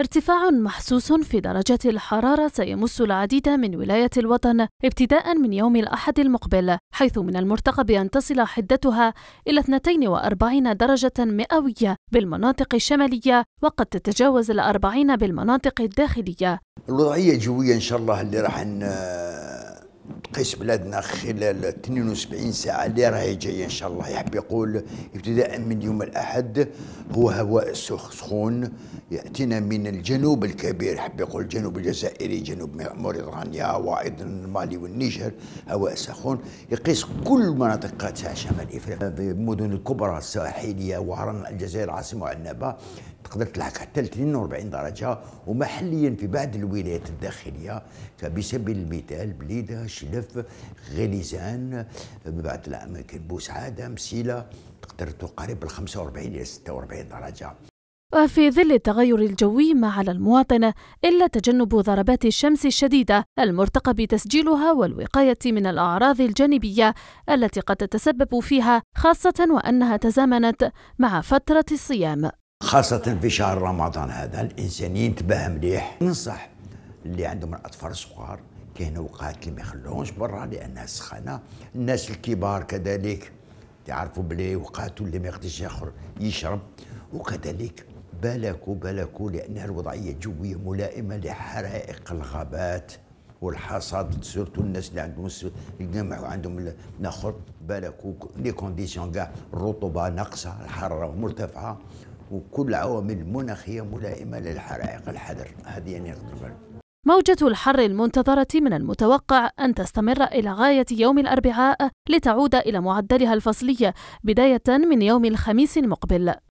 ارتفاع محسوس في درجة الحرارة سيمس العديد من ولايات الوطن ابتداء من يوم الأحد المقبل حيث من المرتقب أن تصل حدتها إلى 42 درجة مئوية بالمناطق الشمالية وقد تتجاوز الأربعين بالمناطق الداخلية الوضعية جوية إن شاء الله اللي راح قيس بلادنا خلال 72 ساعة اللي راهي جاية إن شاء الله يحب يقول ابتداء من يوم الأحد هو هواء سخون يأتينا من الجنوب الكبير يحب يقول الجنوب الجزائري جنوب موريتانيا وأيضا المالي والنيجر هواء سخون يقيس كل مناطق شمال إفريقيا المدن الكبرى الساحلية وهران الجزائر العاصمة عنابة تقدر تلحق حتى 42 درجة ومحليا في بعض الولايات الداخلية كبسبب المثال بليدة شلال تلف غليزان من بعد الاماكن بوسعاده مسيله تقدر تقارب ال 45 الى 46 درجه وفي ظل التغير الجوي ما على المواطن إلا تجنب ضربات الشمس الشديدة المرتقب تسجيلها والوقاية من الأعراض الجانبية التي قد تتسبب فيها خاصة وأنها تزامنت مع فترة الصيام خاصة في شهر رمضان هذا الإنسان ينتبه مليح ننصح اللي عندهم الأطفال الصغار كاين اوقات اللي ما يخلوهمش برا لانها سخانه الناس الكبار كذلك تعرفوا بلي وقاتوا اللي ما يقدرش ياخر يشرب وكذلك بالكوا بالكوا لان الوضعيه الجويه ملائمه لحرائق الغابات والحصاد سورتو الناس اللي عندهم يجمعوا عندهم النخر بالكوا لي كونديسيون كاع الرطوبه ناقصه الحراره مرتفعه وكل عوامل مناخيه ملائمه للحرائق الحذر هذه يعني نقدر موجة الحر المنتظرة من المتوقع أن تستمر إلى غاية يوم الأربعاء لتعود إلى معدلها الفصلي بداية من يوم الخميس المقبل